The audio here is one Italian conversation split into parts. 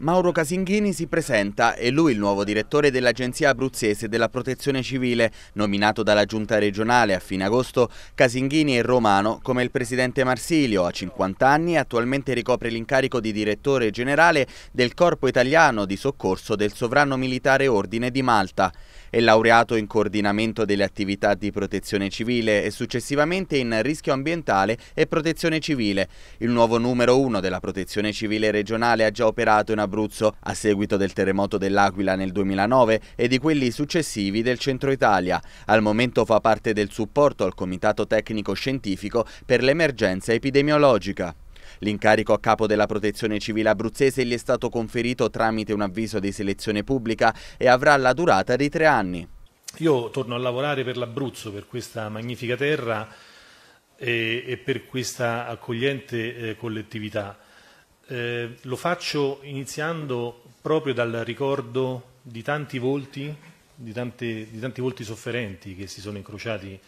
Mauro Casinghini si presenta, è lui il nuovo direttore dell'Agenzia Abruzzese della Protezione Civile, nominato dalla Giunta regionale a fine agosto. Casinghini è romano, come il presidente Marsilio, a 50 anni attualmente ricopre l'incarico di direttore generale del Corpo Italiano di Soccorso del Sovrano Militare Ordine di Malta. È laureato in coordinamento delle attività di protezione civile e successivamente in rischio ambientale e protezione civile. Il nuovo numero uno della protezione civile regionale ha già operato in Abruzzo a seguito del terremoto dell'Aquila nel 2009 e di quelli successivi del centro Italia. Al momento fa parte del supporto al Comitato Tecnico Scientifico per l'emergenza epidemiologica. L'incarico a capo della protezione civile abruzzese gli è stato conferito tramite un avviso di selezione pubblica e avrà la durata di tre anni. Io torno a lavorare per l'Abruzzo, per questa magnifica terra e, e per questa accogliente eh, collettività. Eh, lo faccio iniziando proprio dal ricordo di tanti volti, di, tante, di tanti volti sofferenti che si sono incrociati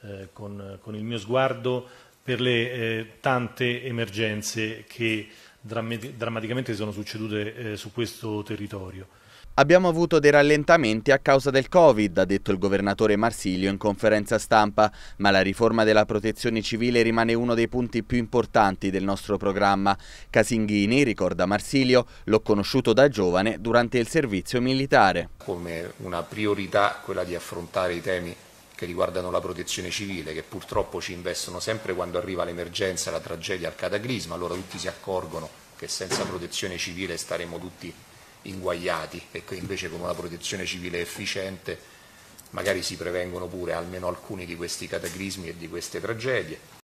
eh, con, con il mio sguardo per le eh, tante emergenze che drammaticamente sono succedute eh, su questo territorio. Abbiamo avuto dei rallentamenti a causa del Covid, ha detto il governatore Marsilio in conferenza stampa, ma la riforma della protezione civile rimane uno dei punti più importanti del nostro programma. Casinghini, ricorda Marsilio, l'ho conosciuto da giovane durante il servizio militare. Come una priorità quella di affrontare i temi che riguardano la protezione civile, che purtroppo ci investono sempre quando arriva l'emergenza, la tragedia, il cataclisma, allora tutti si accorgono che senza protezione civile staremo tutti inguagliati e che invece con una protezione civile efficiente magari si prevengono pure almeno alcuni di questi cataclismi e di queste tragedie.